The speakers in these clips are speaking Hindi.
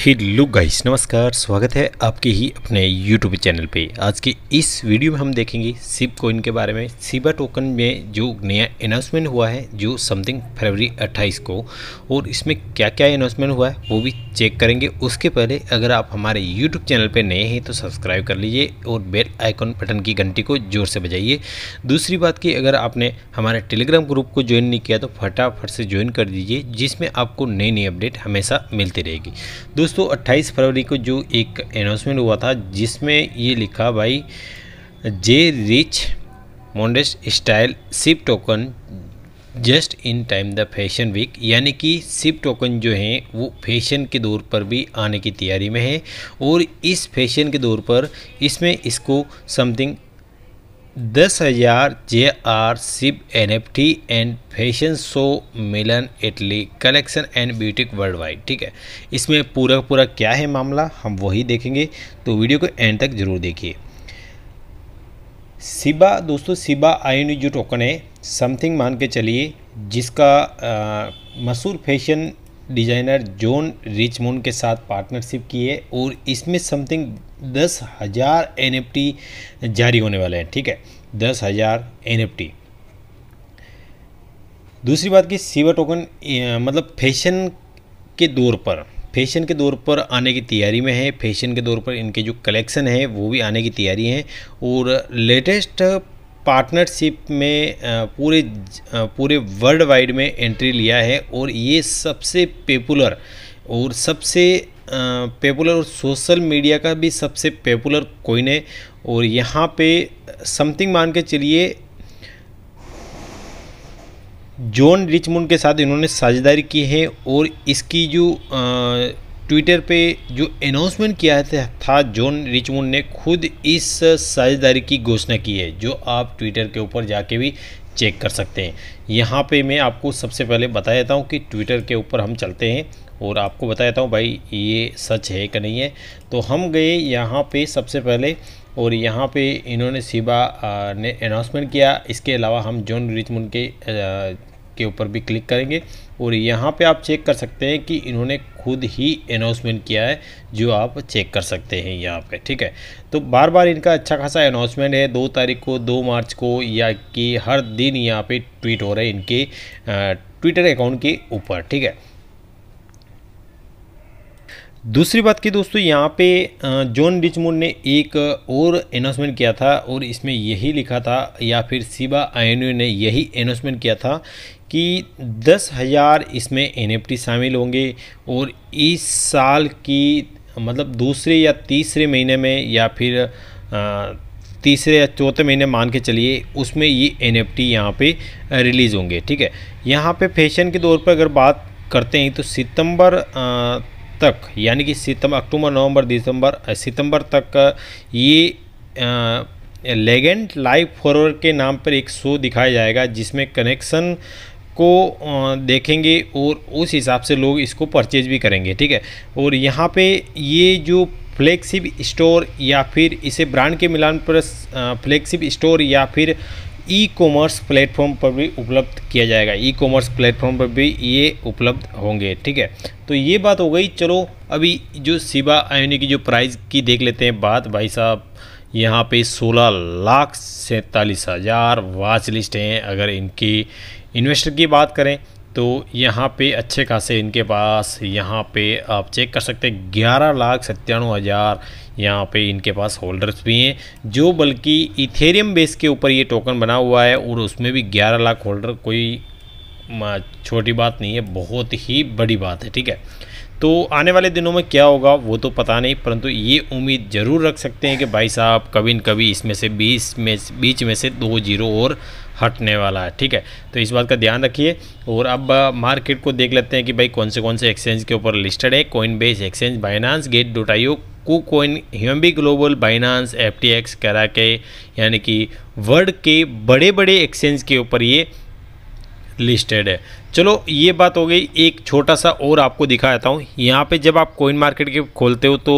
हेलो गाइस नमस्कार स्वागत है आपके ही अपने यूट्यूब चैनल पे आज के इस वीडियो में हम देखेंगे सिप कोइन के बारे में सिबा टोकन में जो नया अनाउंसमेंट हुआ है जो समथिंग फरवरी 28 को और इसमें क्या क्या अनाउंसमेंट हुआ है वो भी चेक करेंगे उसके पहले अगर आप हमारे यूट्यूब चैनल पे नए हैं तो सब्सक्राइब कर लीजिए और बेल आइकॉन बटन की घंटी को ज़ोर से बजाइए दूसरी बात की अगर आपने हमारे टेलीग्राम ग्रुप को ज्वाइन नहीं किया तो फटाफट से ज्वाइन कर दीजिए जिसमें आपको नई नई अपडेट हमेशा मिलती रहेगी दोस्तों 28 फरवरी को जो एक अनाउंसमेंट हुआ था जिसमें ये लिखा भाई J rich Mondays style sip token just in time the fashion week यानी कि सिप टोकन जो हैं वो फैशन के दौर पर भी आने की तैयारी में है और इस फैशन के दौर पर इसमें इसको समथिंग दस हज़ार J R sip N F T and fashion show Milan Italy collection and boutique world wide ठीक है इसमें पूरा पूरा क्या है मामला हम वही देखेंगे तो वीडियो को एंड तक जरूर देखिए सिबा दोस्तों सिबा आइन जो टोकन है समथिंग मान के चलिए जिसका मशहूर फैशन डिजाइनर जॉन रिचमोन के साथ पार्टनरशिप की है और इसमें समथिंग दस हज़ार एन जारी होने वाले हैं ठीक है दस हज़ार एन दूसरी बात कि सीवा टोकन मतलब फैशन के दौर पर फैशन के दौर पर आने की तैयारी में है फैशन के दौर पर इनके जो कलेक्शन है वो भी आने की तैयारी है और लेटेस्ट पार्टनरशिप में पूरे पूरे वर्ल्ड वाइड में एंट्री लिया है और ये सबसे पॉपुलर और सबसे पॉपुलर और सोशल मीडिया का भी सबसे पॉपुलर कोइन है और यहाँ पे समथिंग मान के चलिए जॉन रिचमुंड के साथ इन्होंने साझेदारी की है और इसकी जो ट्विटर पे जो अनाउंसमेंट किया था जॉन रिचमुंड ने खुद इस साझेदारी की घोषणा की है जो आप ट्विटर के ऊपर जाके भी चेक कर सकते हैं यहाँ पे मैं आपको सबसे पहले बता देता हूँ कि ट्विटर के ऊपर हम चलते हैं और आपको बता देता हूँ भाई ये सच है कि नहीं है तो हम गए यहाँ पे सबसे पहले और यहाँ पे इन्होंने सिबा ने अनाउंसमेंट किया इसके अलावा हम जॉन रिचमुन के के ऊपर भी क्लिक करेंगे और यहाँ पे आप चेक कर सकते हैं कि इन्होंने खुद ही अनाउंसमेंट किया है जो आप चेक कर सकते हैं यहाँ पे ठीक है तो बार बार इनका अच्छा खासा अनाउंसमेंट है दो तारीख को दो मार्च को या कि हर दिन यहाँ पे ट्वीट हो रहे हैं इनके ट्विटर अकाउंट के ऊपर ठीक है दूसरी बात की दोस्तों यहाँ पे जॉन रिचमोड ने एक और अनाउंसमेंट किया था और इसमें यही लिखा था या फिर सिबा आयनू ने यही अनाउंसमेंट किया था कि दस हज़ार इसमें एन शामिल होंगे और इस साल की मतलब दूसरे या तीसरे महीने में या फिर तीसरे या चौथे महीने मान के चलिए उसमें ये एन एफ टी यहाँ पर रिलीज़ होंगे ठीक है यहाँ पे फैशन के तौर पर अगर बात करते हैं तो सितंबर तक यानी कि सितंबर अक्टूबर नवंबर दिसंबर सितंबर तक ये लेगेंड लाइव फॉरवर्ड के नाम पर एक शो दिखाया जाएगा जिसमें कनेक्शन को देखेंगे और उस हिसाब से लोग इसको परचेज भी करेंगे ठीक है और यहाँ पे ये जो फ्लैगशिप स्टोर या फिर इसे ब्रांड के मिलान पर फ्लैगशिप स्टोर या फिर ई कॉमर्स प्लेटफॉर्म पर भी उपलब्ध किया जाएगा ई कॉमर्स प्लेटफॉर्म पर भी ये उपलब्ध होंगे ठीक है तो ये बात हो गई चलो अभी जो सिबा आयोनी की जो प्राइस की देख लेते हैं बात भाई साहब यहाँ पे सोलह लाख सैंतालीस हज़ार वाच लिस्ट हैं अगर इनकी इन्वेस्टर की बात करें तो यहाँ पे अच्छे खासे इनके पास यहाँ पे आप चेक कर सकते हैं ग्यारह लाख सत्तानवे हज़ार यहाँ पर इनके पास होल्डर्स भी हैं जो बल्कि इथेरियम बेस के ऊपर ये टोकन बना हुआ है और उसमें भी ग्यारह लाख होल्डर कोई छोटी बात नहीं है बहुत ही बड़ी बात है ठीक है तो आने वाले दिनों में क्या होगा वो तो पता नहीं परंतु ये उम्मीद ज़रूर रख सकते हैं कि भाई साहब कभी न कभी इसमें से बीस में बीच में से दो जीरो और हटने वाला है ठीक है तो इस बात का ध्यान रखिए और अब मार्केट को देख लेते हैं कि भाई कौन से कौन से एक्सचेंज के ऊपर लिस्टेड है Coinbase exchange Binance gate dot I KuCoin Huobi global Binance F T X करा के यानी कि वर्ल्ड के बड़े बड़े एक्सचेंज के ऊपर ये लिस्टेड है चलो ये बात हो गई एक छोटा सा और आपको दिखा देता हूँ यहाँ पे जब आप कोइन मार्केट के खोलते हो तो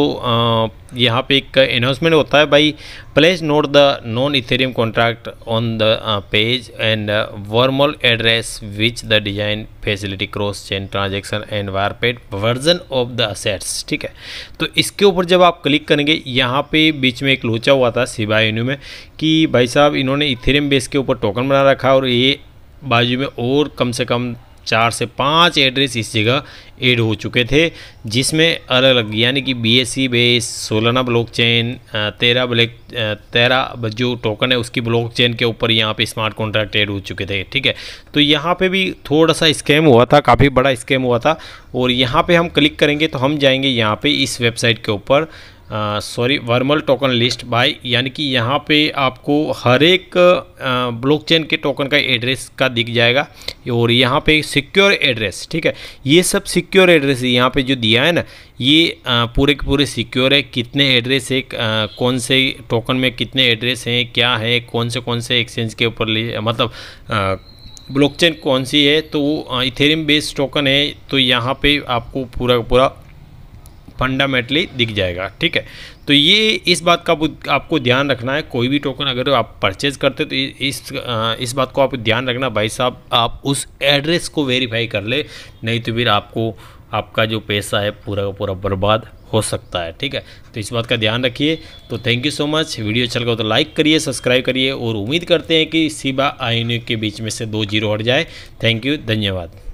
यहाँ पे एक अनाउंसमेंट होता है भाई please note the non Ethereum contract on the page and wormhole address which the design facility cross chain transaction and wrapped version of the assets ठीक है तो इसके ऊपर जब आप क्लिक करेंगे यहाँ पे बीच में एक लोचा हुआ था सिबा यूनियन में कि भाई साहब इन्होंने इथेरियम बेस के ऊपर टोकन बना रखा और ये बाजू में और कम से कम चार से पाँच एड्रेस इस जगह ऐड हो चुके थे जिसमें अलग अलग यानी कि B S C base Solana blockchain तेरह ब्लैक तेरह जो टोकन है उसकी ब्लॉक चेन के ऊपर यहाँ पे स्मार्ट कॉन्ट्रैक्ट ऐड हो चुके थे ठीक है तो यहाँ पे भी थोड़ा सा स्कैम हुआ था काफ़ी बड़ा स्कैम हुआ था और यहाँ पे हम क्लिक करेंगे तो हम जाएंगे यहाँ पर इस वेबसाइट के ऊपर sorry wormhole token list by यानी कि यहाँ पे आपको हर एक ब्लॉकचेन के टोकन का एड्रेस का दिख जाएगा और यहाँ पे सिक्योर एड्रेस ठीक है ये सब सिक्योर एड्रेस यहाँ पे जो दिया है ना ये पूरे के पूरे सिक्योर है कितने एड्रेस है कौन से टोकन में कितने एड्रेस हैं क्या है कौन से कौन से एक्सचेंज के ऊपर मतलब आ, ब्लॉकचेन कौन सी है तो इथेरियम बेस्ड टोकन है तो यहाँ पे आपको पूरा पूरा फंडामेंटली दिख जाएगा ठीक है तो ये इस बात का आपको ध्यान रखना है कोई भी टोकन अगर आप परचेज करते तो इस इस बात को आप ध्यान रखना भाई साहब आप उस एड्रेस को वेरीफाई कर ले नहीं तो फिर आपको आपका जो पैसा है पूरा का पूरा बर्बाद हो सकता है ठीक है तो इस बात का ध्यान रखिए तो thank you so much video चल अच्छा लगा तो लाइक करिए सब्सक्राइब करिए और उम्मीद करते हैं कि सिबा आई के बीच में से दो जीरो हट जाए थैंक यू धन्यवाद